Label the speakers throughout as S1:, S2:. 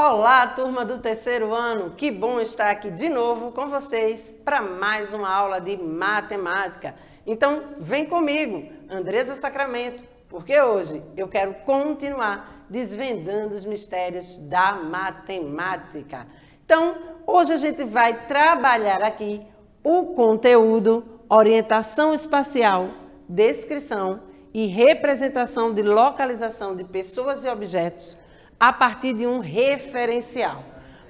S1: Olá, turma do terceiro ano! Que bom estar aqui de novo com vocês para mais uma aula de matemática. Então, vem comigo, Andresa Sacramento, porque hoje eu quero continuar desvendando os mistérios da matemática. Então, hoje a gente vai trabalhar aqui o conteúdo orientação espacial, descrição e representação de localização de pessoas e objetos a partir de um referencial.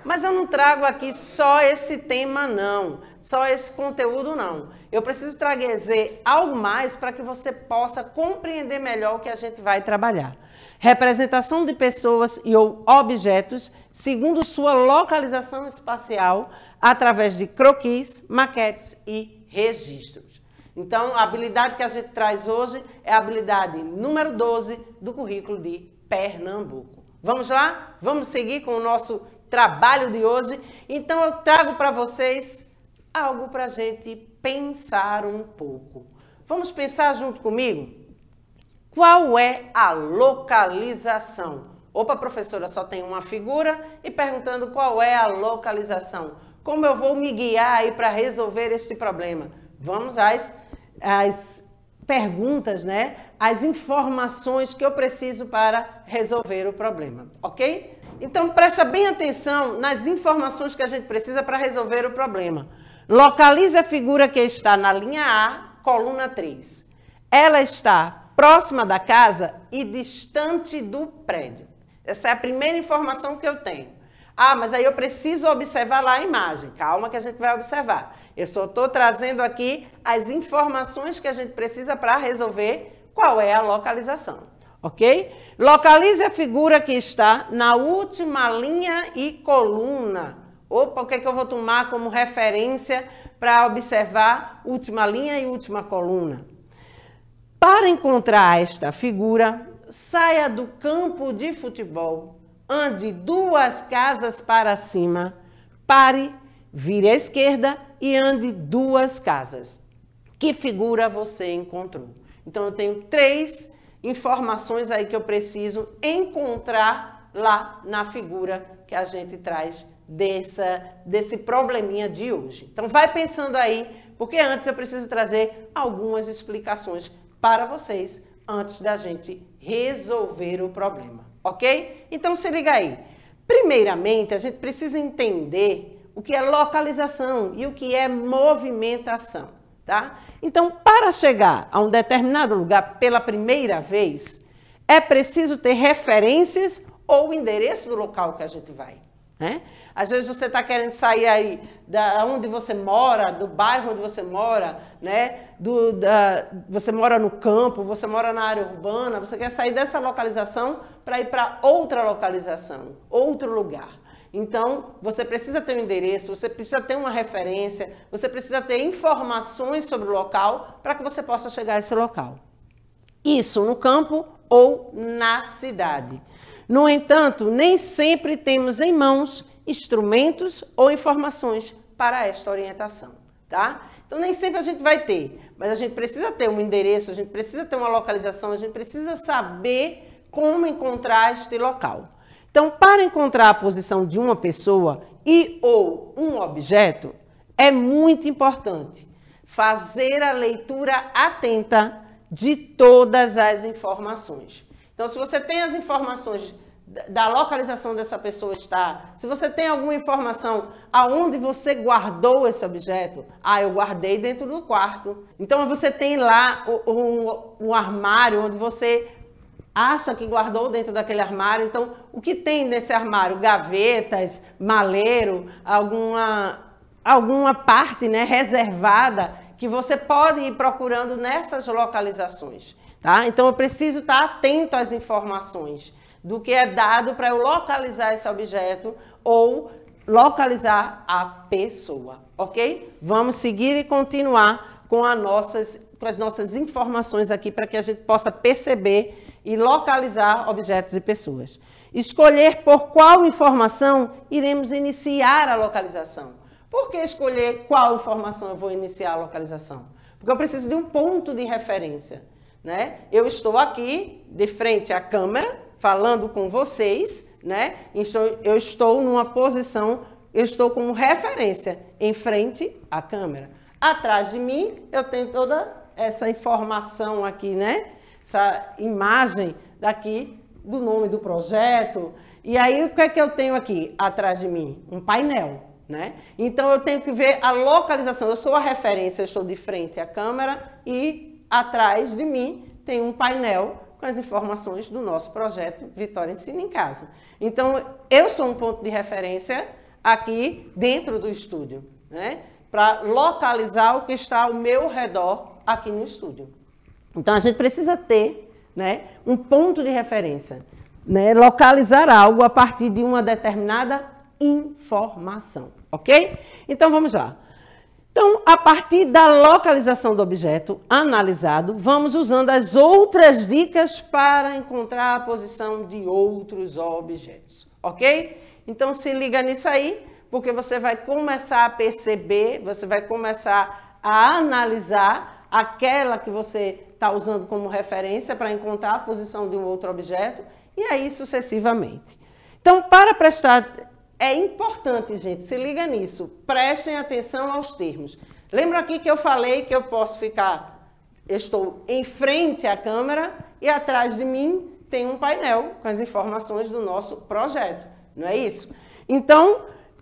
S1: Mas eu não trago aqui só esse tema, não, só esse conteúdo, não. Eu preciso trazer algo mais para que você possa compreender melhor o que a gente vai trabalhar. Representação de pessoas e ou objetos segundo sua localização espacial através de croquis, maquetes e registros. Então, a habilidade que a gente traz hoje é a habilidade número 12 do currículo de Pernambuco. Vamos lá? Vamos seguir com o nosso trabalho de hoje. Então eu trago para vocês algo para a gente pensar um pouco. Vamos pensar junto comigo? Qual é a localização? Opa, professora, só tem uma figura e perguntando qual é a localização. Como eu vou me guiar aí para resolver este problema? Vamos às, às perguntas, né? As informações que eu preciso para resolver o problema, ok? Então presta bem atenção nas informações que a gente precisa para resolver o problema. Localize a figura que está na linha A, coluna 3. Ela está próxima da casa e distante do prédio. Essa é a primeira informação que eu tenho. Ah, mas aí eu preciso observar lá a imagem. Calma que a gente vai observar. Eu só estou trazendo aqui as informações que a gente precisa para resolver qual é a localização, ok? Localize a figura que está na última linha e coluna. Opa, o que, é que eu vou tomar como referência para observar última linha e última coluna? Para encontrar esta figura, saia do campo de futebol, ande duas casas para cima, pare, vire à esquerda e ande duas casas. Que figura você encontrou? Então eu tenho três informações aí que eu preciso encontrar lá na figura que a gente traz dessa desse probleminha de hoje. Então vai pensando aí, porque antes eu preciso trazer algumas explicações para vocês antes da gente resolver o problema, OK? Então se liga aí. Primeiramente, a gente precisa entender o que é localização e o que é movimentação, tá? Então, para chegar a um determinado lugar pela primeira vez, é preciso ter referências ou o endereço do local que a gente vai. Né? Às vezes você está querendo sair aí da onde você mora, do bairro onde você mora, né? Do, da, você mora no campo, você mora na área urbana, você quer sair dessa localização para ir para outra localização, outro lugar. Então, você precisa ter um endereço, você precisa ter uma referência, você precisa ter informações sobre o local para que você possa chegar a esse local. Isso no campo ou na cidade. No entanto, nem sempre temos em mãos instrumentos ou informações para esta orientação, tá? Então nem sempre a gente vai ter, mas a gente precisa ter um endereço, a gente precisa ter uma localização, a gente precisa saber como encontrar este local. Então, para encontrar a posição de uma pessoa e ou um objeto, é muito importante fazer a leitura atenta de todas as informações. Então, se você tem as informações da localização dessa pessoa está, se você tem alguma informação aonde você guardou esse objeto, ah, eu guardei dentro do quarto. Então você tem lá um, um armário onde você acha que guardou dentro daquele armário. Então, o que tem nesse armário? Gavetas, maleiro, alguma, alguma parte né, reservada que você pode ir procurando nessas localizações. Tá? Então, eu preciso estar atento às informações do que é dado para eu localizar esse objeto ou localizar a pessoa, ok? Vamos seguir e continuar com, nossas, com as nossas informações aqui para que a gente possa perceber e localizar objetos e pessoas. Escolher por qual informação iremos iniciar a localização. Por que escolher qual informação eu vou iniciar a localização? Porque eu preciso de um ponto de referência. Né? Eu estou aqui, de frente à câmera, falando com vocês, né? Então, eu estou numa posição, eu estou como referência em frente à câmera. Atrás de mim, eu tenho toda essa informação aqui, né? essa imagem daqui do nome do projeto. E aí o que é que eu tenho aqui atrás de mim? Um painel, né? Então eu tenho que ver a localização. Eu sou a referência, eu estou de frente à câmera e atrás de mim tem um painel com as informações do nosso projeto Vitória Ensina em Casa. Então eu sou um ponto de referência aqui dentro do estúdio, né? Para localizar o que está ao meu redor aqui no estúdio. Então a gente precisa ter né, um ponto de referência, né, localizar algo a partir de uma determinada informação, ok? Então vamos lá. Então, a partir da localização do objeto analisado, vamos usando as outras dicas para encontrar a posição de outros objetos, ok? Então, se liga nisso aí, porque você vai começar a perceber, você vai começar a analisar aquela que você está usando como referência para encontrar a posição de um outro objeto e aí sucessivamente. Então, para prestar, é importante, gente, se liga nisso, prestem atenção aos termos. Lembra aqui que eu falei que eu posso ficar, estou em frente à câmera e atrás de mim tem um painel com as informações do nosso projeto, não é isso? Então,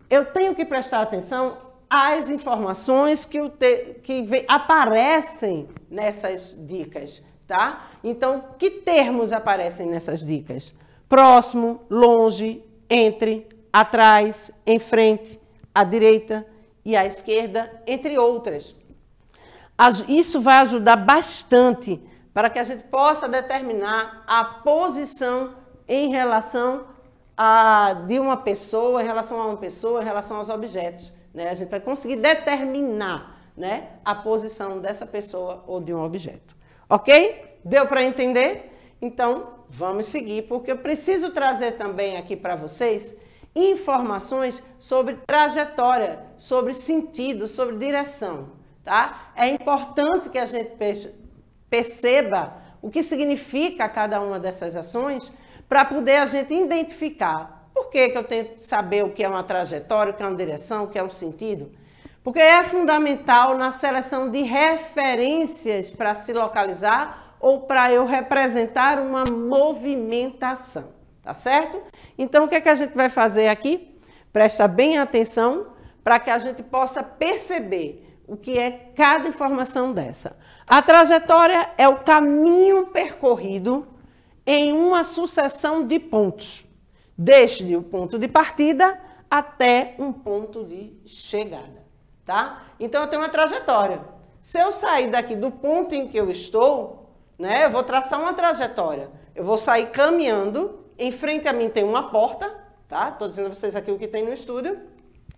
S1: eu tenho que prestar atenção as informações que, o te, que vem, aparecem nessas dicas, tá? Então, que termos aparecem nessas dicas? Próximo, longe, entre, atrás, em frente, à direita e à esquerda, entre outras. Isso vai ajudar bastante para que a gente possa determinar a posição em relação a, de uma pessoa, em relação a uma pessoa, em relação aos objetos. Né? A gente vai conseguir determinar né, a posição dessa pessoa ou de um objeto. Ok? Deu para entender? Então, vamos seguir, porque eu preciso trazer também aqui para vocês informações sobre trajetória, sobre sentido, sobre direção, tá? É importante que a gente perceba o que significa cada uma dessas ações para poder a gente identificar por que, que eu tenho que saber o que é uma trajetória, o que é uma direção, o que é um sentido? Porque é fundamental na seleção de referências para se localizar ou para eu representar uma movimentação, tá certo? Então, o que, é que a gente vai fazer aqui? Presta bem atenção para que a gente possa perceber o que é cada informação dessa. A trajetória é o caminho percorrido em uma sucessão de pontos desde o ponto de partida até um ponto de chegada, tá? Então eu tenho uma trajetória. Se eu sair daqui do ponto em que eu estou, né, eu vou traçar uma trajetória. Eu vou sair caminhando, em frente a mim tem uma porta, tá? Tô dizendo a vocês aqui o que tem no estúdio.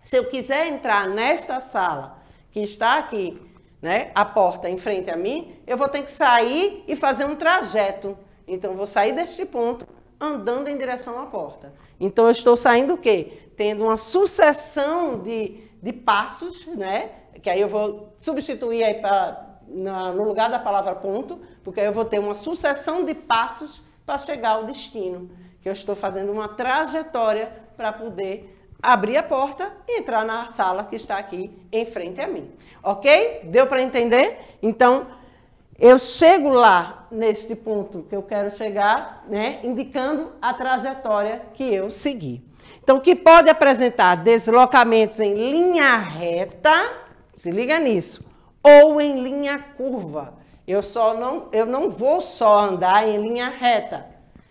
S1: Se eu quiser entrar nesta sala que está aqui, né, a porta em frente a mim, eu vou ter que sair e fazer um trajeto. Então vou sair deste ponto, andando em direção à porta. Então eu estou saindo o quê? Tendo uma sucessão de, de passos, né? Que aí eu vou substituir aí pra, na, no lugar da palavra ponto, porque aí eu vou ter uma sucessão de passos para chegar ao destino. Que eu estou fazendo uma trajetória para poder abrir a porta e entrar na sala que está aqui em frente a mim. Ok? Deu para entender? Então, eu chego lá, neste ponto que eu quero chegar, né, indicando a trajetória que eu segui. Então, que pode apresentar deslocamentos em linha reta, se liga nisso, ou em linha curva. Eu só não, eu não vou só andar em linha reta.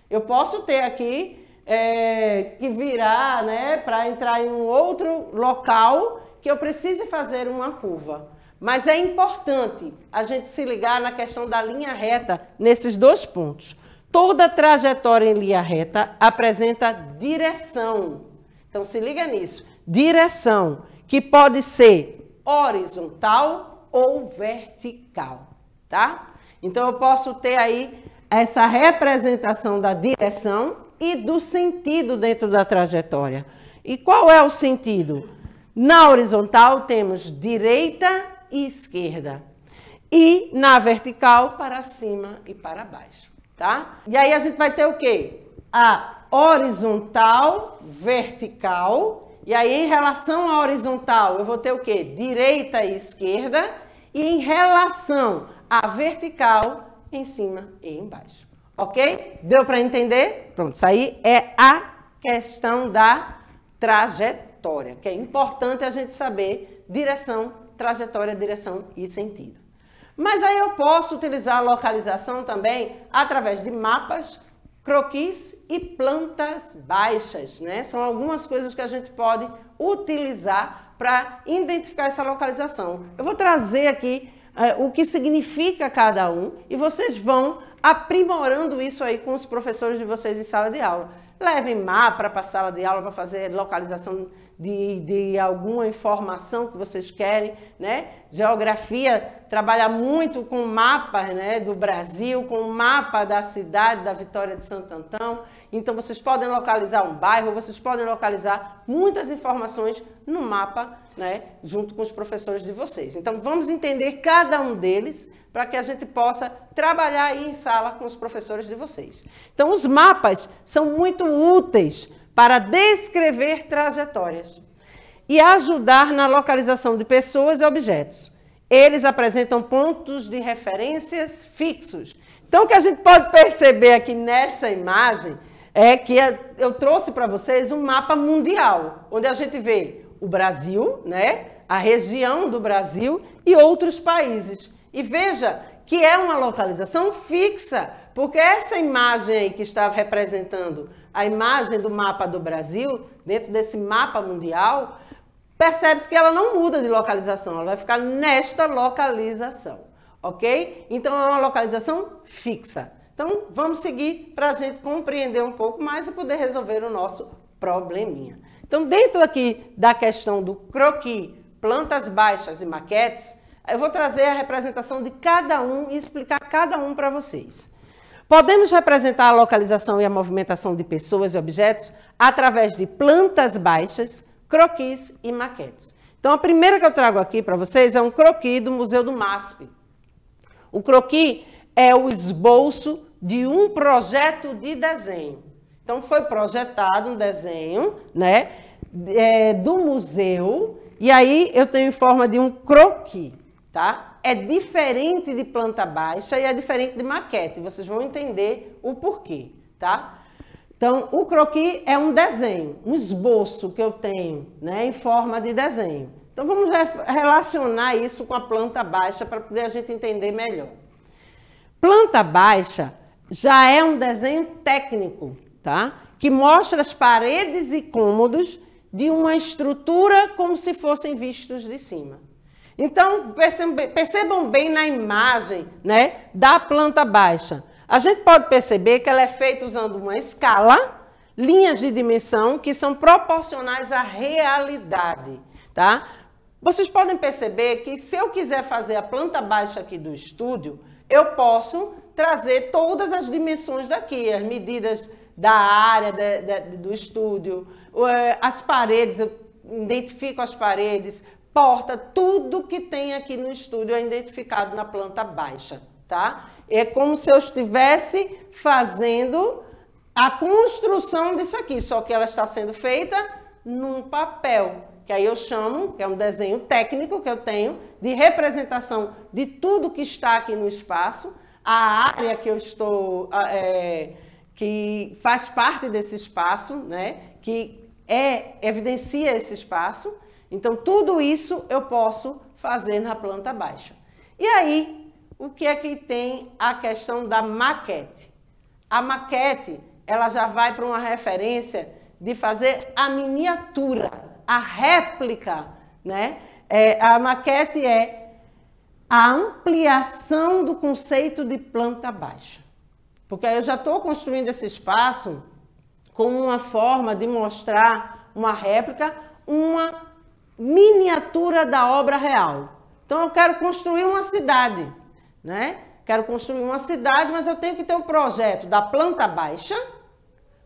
S1: Eu posso ter aqui é, que virar, né, para entrar em um outro local que eu precise fazer uma curva. Mas é importante a gente se ligar na questão da linha reta nesses dois pontos. Toda trajetória em linha reta apresenta direção. Então se liga nisso. Direção que pode ser horizontal ou vertical, tá? Então eu posso ter aí essa representação da direção e do sentido dentro da trajetória. E qual é o sentido? Na horizontal temos direita e esquerda. E na vertical, para cima e para baixo, tá? E aí a gente vai ter o quê? A horizontal, vertical. E aí, em relação à horizontal, eu vou ter o quê? Direita e esquerda. E em relação à vertical, em cima e embaixo. Ok? Deu para entender? Pronto, isso aí é a questão da trajetória, que é importante a gente saber direção trajetória, direção e sentido. Mas aí eu posso utilizar a localização também através de mapas, croquis e plantas baixas, né? São algumas coisas que a gente pode utilizar para identificar essa localização. Eu vou trazer aqui uh, o que significa cada um e vocês vão aprimorando isso aí com os professores de vocês em sala de aula. Levem mapa para a sala de aula para fazer localização de, de alguma informação que vocês querem, né? Geografia trabalha muito com mapas, né, do Brasil, com o mapa da cidade da Vitória de Santo Antão. Então vocês podem localizar um bairro, vocês podem localizar muitas informações no mapa, né, junto com os professores de vocês. Então vamos entender cada um deles para que a gente possa trabalhar aí em sala com os professores de vocês. Então os mapas são muito úteis para descrever trajetórias e ajudar na localização de pessoas e objetos. Eles apresentam pontos de referências fixos. Então, o que a gente pode perceber aqui nessa imagem é que eu trouxe para vocês um mapa mundial, onde a gente vê o Brasil, né, a região do Brasil e outros países. E veja que é uma localização fixa, porque essa imagem aí que está representando a imagem do mapa do Brasil, dentro desse mapa mundial, percebe-se que ela não muda de localização, ela vai ficar nesta localização, ok? Então é uma localização fixa. Então vamos seguir para a gente compreender um pouco mais e poder resolver o nosso probleminha. Então dentro aqui da questão do croquis, plantas baixas e maquetes, eu vou trazer a representação de cada um e explicar cada um para vocês. Podemos representar a localização e a movimentação de pessoas e objetos através de plantas baixas, croquis e maquetes. Então, a primeira que eu trago aqui para vocês é um croqui do Museu do MASP. O croqui é o esboço de um projeto de desenho. Então, foi projetado um desenho né, é, do museu, e aí eu tenho em forma de um croqui, tá? é diferente de planta baixa e é diferente de maquete. Vocês vão entender o porquê, tá? Então, o croquis é um desenho, um esboço que eu tenho, né, em forma de desenho. Então, vamos re relacionar isso com a planta baixa para poder a gente entender melhor. Planta baixa já é um desenho técnico, tá? Que mostra as paredes e cômodos de uma estrutura como se fossem vistos de cima. Então, percebam bem na imagem né, da planta baixa. A gente pode perceber que ela é feita usando uma escala, linhas de dimensão que são proporcionais à realidade, tá? Vocês podem perceber que se eu quiser fazer a planta baixa aqui do estúdio, eu posso trazer todas as dimensões daqui, as medidas da área de, de, do estúdio, eh, as paredes, eu identifico as paredes, porta, tudo que tem aqui no estúdio é identificado na planta baixa, tá? É como se eu estivesse fazendo a construção disso aqui, só que ela está sendo feita num papel, que aí eu chamo, que é um desenho técnico que eu tenho, de representação de tudo que está aqui no espaço, a área que eu estou, é, que faz parte desse espaço, né? Que é, evidencia esse espaço então, tudo isso eu posso fazer na planta baixa. E aí, o que é que tem a questão da maquete? A maquete, ela já vai para uma referência de fazer a miniatura, a réplica, né? É, a maquete é a ampliação do conceito de planta baixa. Porque aí eu já estou construindo esse espaço como uma forma de mostrar uma réplica, uma miniatura da obra real. Então eu quero construir uma cidade, né? Quero construir uma cidade, mas eu tenho que ter um projeto da planta baixa,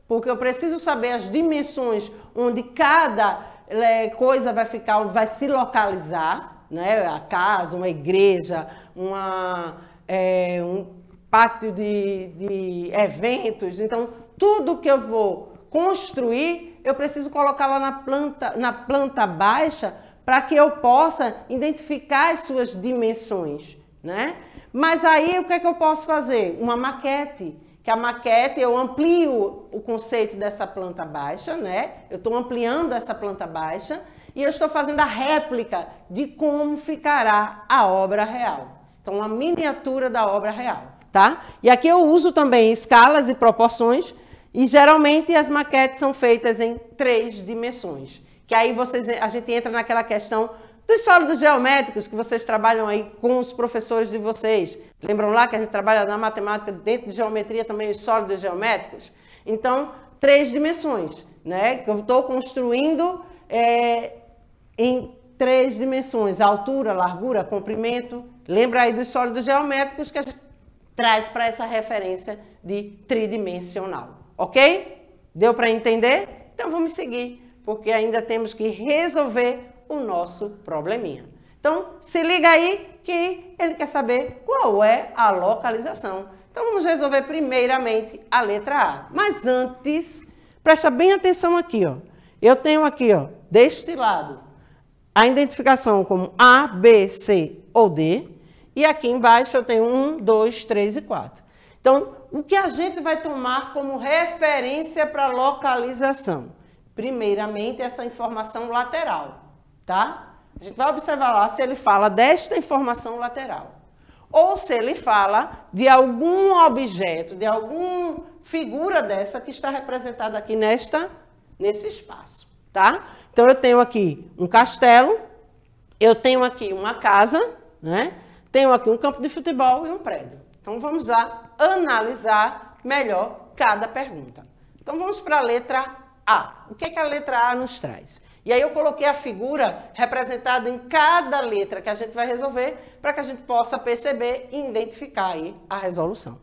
S1: porque eu preciso saber as dimensões onde cada é, coisa vai ficar, onde vai se localizar, né? A casa, uma igreja, uma, é, um pátio de, de eventos. Então, tudo que eu vou construir eu preciso colocá-la na planta, na planta baixa para que eu possa identificar as suas dimensões, né? Mas aí o que é que eu posso fazer? Uma maquete, que a maquete eu amplio o conceito dessa planta baixa, né? Eu estou ampliando essa planta baixa e eu estou fazendo a réplica de como ficará a obra real. Então, uma miniatura da obra real, tá? E aqui eu uso também escalas e proporções e geralmente as maquetes são feitas em três dimensões. Que aí vocês, a gente entra naquela questão dos sólidos geométricos que vocês trabalham aí com os professores de vocês. Lembram lá que a gente trabalha na matemática dentro de geometria também os sólidos geométricos? Então, três dimensões, né? Que eu estou construindo é, em três dimensões: altura, largura, comprimento. Lembra aí dos sólidos geométricos que a gente traz para essa referência de tridimensional ok? Deu para entender? Então vamos seguir, porque ainda temos que resolver o nosso probleminha. Então se liga aí que ele quer saber qual é a localização. Então vamos resolver primeiramente a letra A. Mas antes, presta bem atenção aqui, ó. Eu tenho aqui, ó, deste lado, a identificação como A, B, C ou D. E aqui embaixo eu tenho 1, 2, 3 e 4. Então, o que a gente vai tomar como referência para localização? Primeiramente, essa informação lateral, tá? A gente vai observar lá se ele fala desta informação lateral ou se ele fala de algum objeto, de alguma figura dessa que está representada aqui nesta nesse espaço, tá? Então eu tenho aqui um castelo, eu tenho aqui uma casa, né? Tenho aqui um campo de futebol e um prédio. Então vamos lá analisar melhor cada pergunta. Então vamos para a letra A. O que, é que a letra A nos traz? E aí eu coloquei a figura representada em cada letra que a gente vai resolver para que a gente possa perceber e identificar aí a resolução.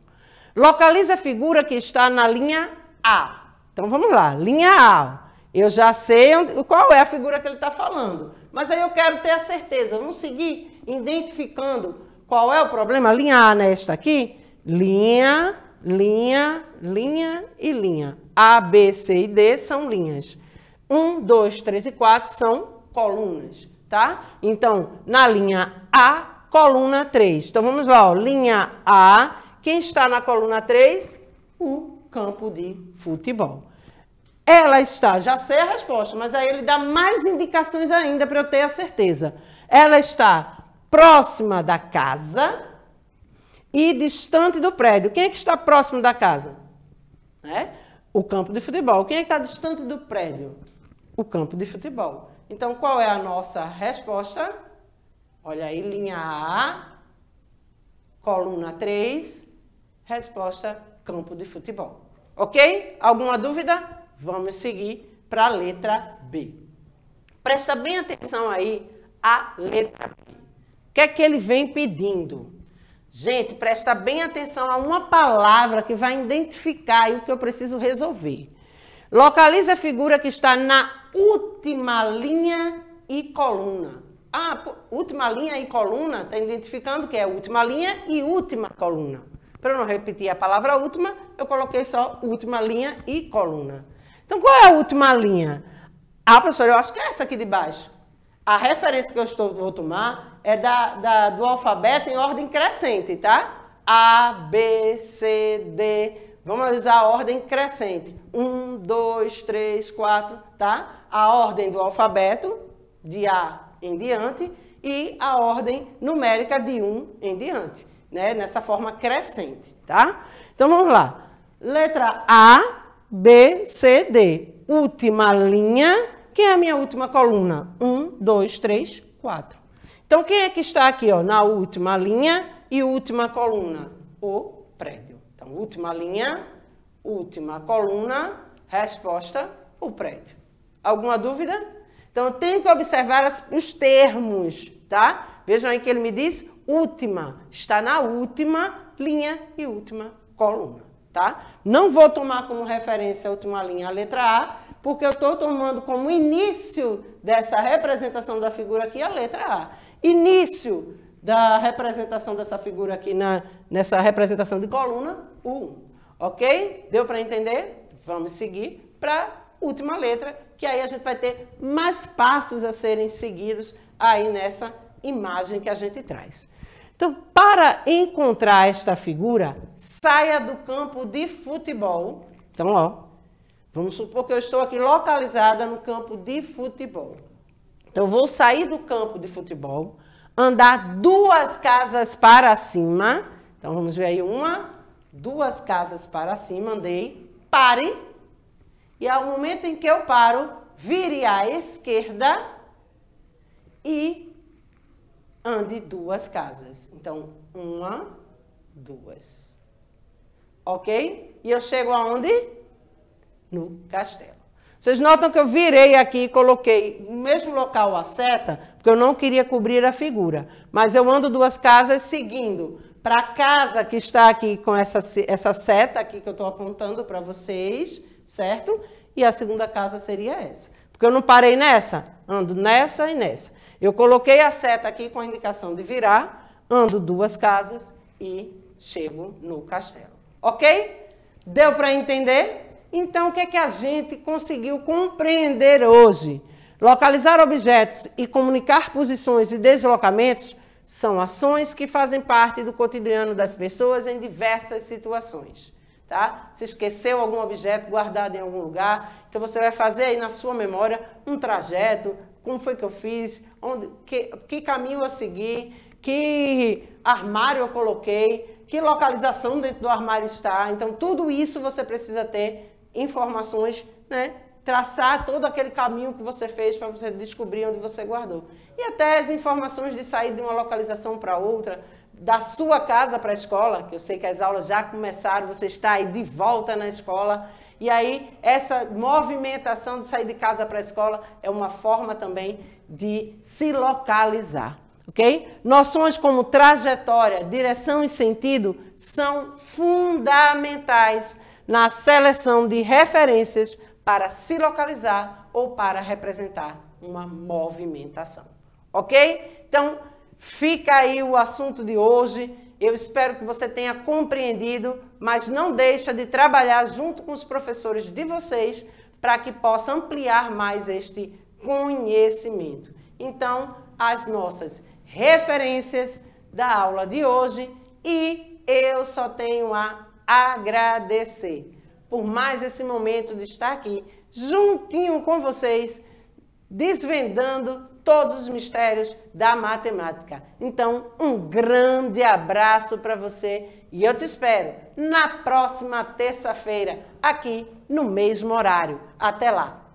S1: Localize a figura que está na linha A. Então vamos lá, linha A. Eu já sei onde, qual é a figura que ele está falando, mas aí eu quero ter a certeza. Vamos seguir identificando qual é o problema. A linha A nesta aqui, Linha, linha, linha e linha. A, B, C e D são linhas. 1, 2, 3 e 4 são colunas, tá? Então, na linha A, coluna 3. Então, vamos lá, ó. linha A. Quem está na coluna 3? O campo de futebol. Ela está, já sei a resposta, mas aí ele dá mais indicações ainda para eu ter a certeza. Ela está próxima da casa e distante do prédio. Quem é que está próximo da casa? É? O campo de futebol. Quem é que está distante do prédio? O campo de futebol. Então, qual é a nossa resposta? Olha aí, linha A, coluna 3, resposta campo de futebol. Ok? Alguma dúvida? Vamos seguir para a letra B. Presta bem atenção aí a letra B. O que é que ele vem pedindo? Gente, presta bem atenção a uma palavra que vai identificar o que eu preciso resolver. Localize a figura que está na última linha e coluna. Ah, última linha e coluna, está identificando que é última linha e última coluna. Para não repetir a palavra última, eu coloquei só última linha e coluna. Então, qual é a última linha? Ah, professor, eu acho que é essa aqui de baixo. A referência que eu estou, vou tomar é da, da, do alfabeto em ordem crescente, tá? A, B, C, D. Vamos usar a ordem crescente. Um, dois, três, quatro, tá? A ordem do alfabeto, de A em diante, e a ordem numérica de 1 um em diante, né? Nessa forma crescente, tá? Então vamos lá. Letra A, B, C, D. Última linha. Quem é a minha última coluna? Um dois três quatro. Então, quem é que está aqui ó, na última linha e última coluna? O prédio. Então, última linha, última coluna, resposta, o prédio. Alguma dúvida? Então, eu tenho que observar as, os termos, tá? Vejam aí que ele me diz última. Está na última linha e última coluna, tá? Não vou tomar como referência a última linha, a letra A, porque eu estou tomando como início dessa representação da figura aqui a letra A. Início da representação dessa figura aqui na, nessa representação de coluna, U. Ok? Deu para entender? Vamos seguir para última letra, que aí a gente vai ter mais passos a serem seguidos aí nessa imagem que a gente traz. Então, para encontrar esta figura, saia do campo de futebol. Então, ó, vamos supor que eu estou aqui localizada no campo de futebol. Então, vou sair do campo de futebol, andar duas casas para cima. Então, vamos ver aí. Uma, duas casas para cima, andei, pare. E ao momento em que eu paro, vire à esquerda e ande duas casas. Então, uma, duas. Ok? E eu chego aonde? No castelo. Vocês notam que eu virei aqui e coloquei no mesmo local a seta, porque eu não queria cobrir a figura. Mas eu ando duas casas seguindo para a casa que está aqui com essa, essa seta aqui que eu estou apontando para vocês, certo? E a segunda casa seria essa. Porque eu não parei nessa, ando nessa e nessa. Eu coloquei a seta aqui com a indicação de virar, ando duas casas e chego no castelo. Ok? Deu para entender? Então, o que é que a gente conseguiu compreender hoje? Localizar objetos e comunicar posições e deslocamentos são ações que fazem parte do cotidiano das pessoas em diversas situações. Tá? Se esqueceu algum objeto guardado em algum lugar, então você vai fazer aí na sua memória um trajeto, como foi que eu fiz, onde, que, que caminho eu segui, que armário eu coloquei, que localização dentro do armário está. Então, tudo isso você precisa ter informações, né? traçar todo aquele caminho que você fez para você descobrir onde você guardou. E até as informações de sair de uma localização para outra, da sua casa para a escola, que eu sei que as aulas já começaram, você está aí de volta na escola. E aí, essa movimentação de sair de casa para a escola é uma forma também de se localizar, ok? Noções como trajetória, direção e sentido são fundamentais na seleção de referências para se localizar ou para representar uma movimentação. Ok? Então, fica aí o assunto de hoje. Eu espero que você tenha compreendido, mas não deixa de trabalhar junto com os professores de vocês para que possa ampliar mais este conhecimento. Então, as nossas referências da aula de hoje e eu só tenho a agradecer por mais esse momento de estar aqui juntinho com vocês, desvendando todos os mistérios da matemática. Então, um grande abraço para você e eu te espero na próxima terça-feira, aqui no mesmo horário. Até lá!